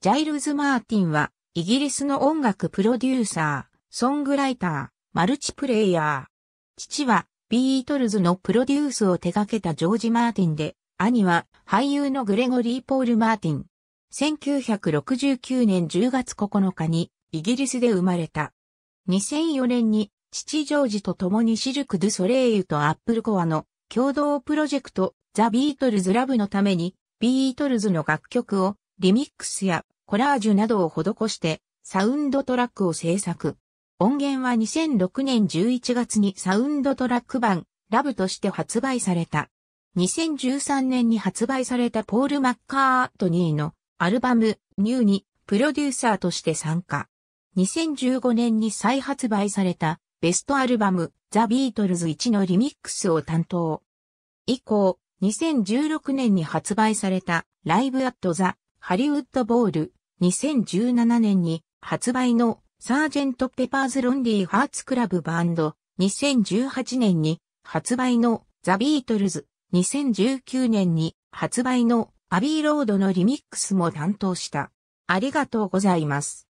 ジャイルズ・マーティンは、イギリスの音楽プロデューサー、ソングライター、マルチプレイヤー。父は、ビートルズのプロデュースを手掛けたジョージ・マーティンで、兄は、俳優のグレゴリー・ポール・マーティン。1969年10月9日に、イギリスで生まれた。2004年に、父ジョージと共にシルク・ドゥ・ソレイユとアップルコアの共同プロジェクト、ザ・ビートルズ・ラブのために、ビートルズの楽曲をリミックスやコラージュなどを施して、サウンドトラックを制作。音源は2006年11月にサウンドトラック版、ラブとして発売された。2013年に発売されたポール・マッカートニーのアルバム、ニューにプロデューサーとして参加。2015年に再発売されたベストアルバム、ザ・ビートルズ1のリミックスを担当。以降、2016年に発売されたライブ・アット・ザ・ハリウッド・ボール、2017年に発売のサージェント・ペパーズ・ロンリー・ハーツ・クラブ・バンド、2018年に発売のザ・ビートルズ、2019年に発売のアビーロードのリミックスも担当した。ありがとうございます。